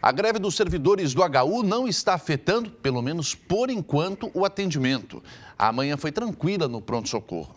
A greve dos servidores do HU não está afetando, pelo menos por enquanto, o atendimento. A manhã foi tranquila no pronto-socorro.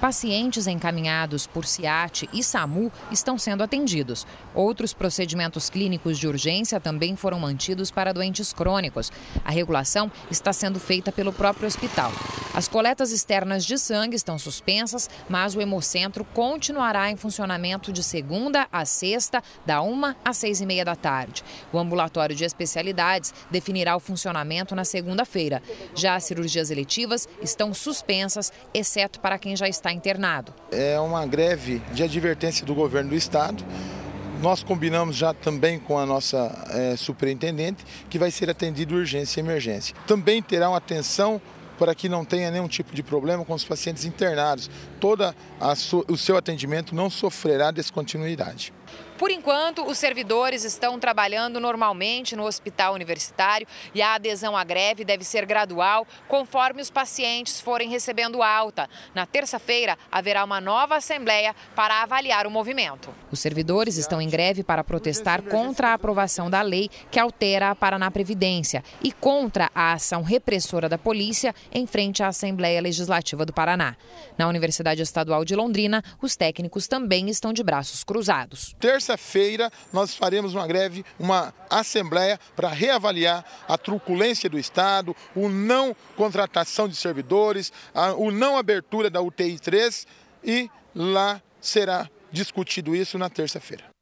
Pacientes encaminhados por CIAT e SAMU estão sendo atendidos. Outros procedimentos clínicos de urgência também foram mantidos para doentes crônicos. A regulação está sendo feita pelo próprio hospital. As coletas externas de sangue estão suspensas, mas o hemocentro continuará em funcionamento de segunda a sexta, da 1 às 6 e meia da tarde. O ambulatório de especialidades definirá o funcionamento na segunda-feira. Já as cirurgias eletivas estão suspensas, exceto para quem já está internado. É uma greve de advertência do governo do estado. Nós combinamos já também com a nossa é, superintendente que vai ser atendido urgência e emergência. Também terá uma atenção para que não tenha nenhum tipo de problema com os pacientes internados. Todo o seu atendimento não sofrerá descontinuidade. Por enquanto, os servidores estão trabalhando normalmente no hospital universitário e a adesão à greve deve ser gradual conforme os pacientes forem recebendo alta. Na terça-feira, haverá uma nova assembleia para avaliar o movimento. Os servidores estão em greve para protestar contra a aprovação da lei que altera a Paraná Previdência e contra a ação repressora da polícia em frente à Assembleia Legislativa do Paraná. Na Universidade Estadual de Londrina, os técnicos também estão de braços cruzados terça-feira nós faremos uma greve, uma assembleia para reavaliar a truculência do Estado, o não contratação de servidores, a, o não abertura da UTI 3 e lá será discutido isso na terça-feira.